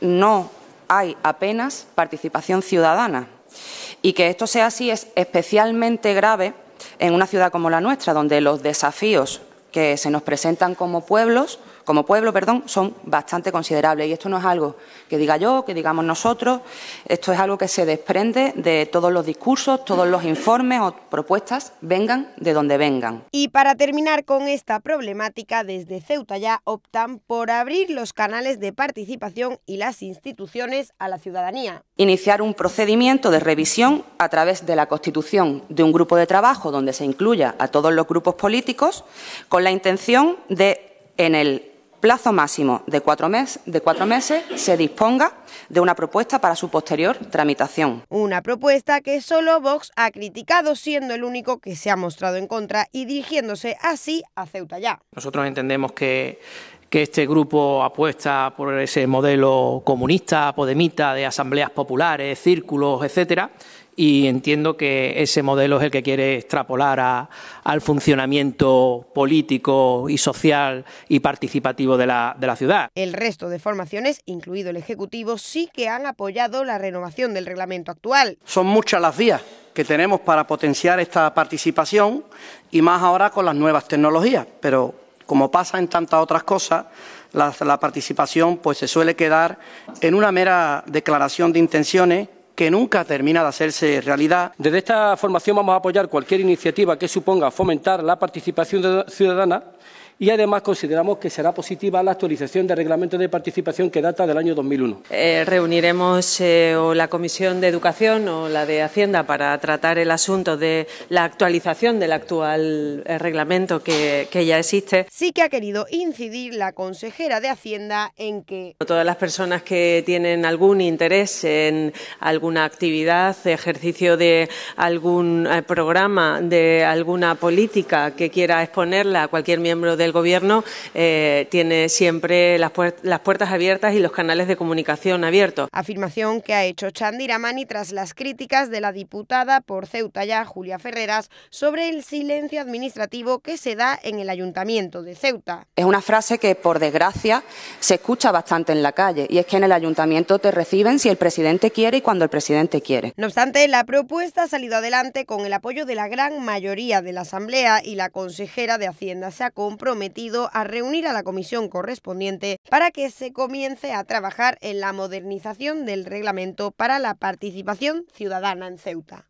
no hay apenas participación ciudadana. Y que esto sea así es especialmente grave en una ciudad como la nuestra, donde los desafíos que se nos presentan como pueblos como pueblo, perdón, son bastante considerables. Y esto no es algo que diga yo, que digamos nosotros, esto es algo que se desprende de todos los discursos, todos los informes o propuestas, vengan de donde vengan. Y para terminar con esta problemática, desde Ceuta ya optan por abrir los canales de participación y las instituciones a la ciudadanía. Iniciar un procedimiento de revisión a través de la constitución de un grupo de trabajo donde se incluya a todos los grupos políticos con la intención de en el plazo máximo de cuatro, de cuatro, meses, se disponga de una propuesta para su posterior tramitación. Una propuesta que solo Vox ha criticado, siendo el único que se ha mostrado en contra y dirigiéndose así a Ceuta ya. Nosotros entendemos que que este grupo apuesta por ese modelo comunista, podemita, de asambleas populares, círculos, etcétera, y entiendo que ese modelo es el que quiere extrapolar al funcionamiento político y social y participativo de la, de la ciudad. El resto de formaciones, incluido el Ejecutivo, sí que han apoyado la renovación del reglamento actual. Son muchas las vías que tenemos para potenciar esta participación y más ahora con las nuevas tecnologías, pero como pasa en tantas otras cosas, la, participación pues, se suele quedar en una mera declaración de intenciones que nunca termina de hacerse realidad. Desde esta formación vamos a apoyar cualquier iniciativa que suponga fomentar la participación ciudadana y además consideramos que será positiva la actualización del reglamento de participación que data del año 2001. Eh, reuniremos eh, o la Comisión de Educación o la de Hacienda para tratar el asunto de la actualización del actual eh, reglamento que, que ya existe. Sí que ha querido incidir la consejera de Hacienda en que todas las personas que tienen algún interés en alguna actividad, ejercicio de algún programa, de alguna política que quiera exponerla a cualquier miembro del el Gobierno eh, tiene siempre las, puertas abiertas y los canales de comunicación abiertos. Afirmación que ha hecho Chandiramani tras las críticas de la diputada por Ceuta ya, Julia Ferreras, sobre el silencio administrativo que se da en el Ayuntamiento de Ceuta. Es una frase que, por desgracia, se escucha bastante en la calle y es que en el Ayuntamiento te reciben si el presidente quiere y cuando el presidente quiere. No obstante, la propuesta ha salido adelante con el apoyo de la gran mayoría de la Asamblea y la consejera de Hacienda se ha comprometido a reunir a la comisión correspondiente para que se comience a trabajar en la modernización del reglamento para la participación ciudadana en Ceuta.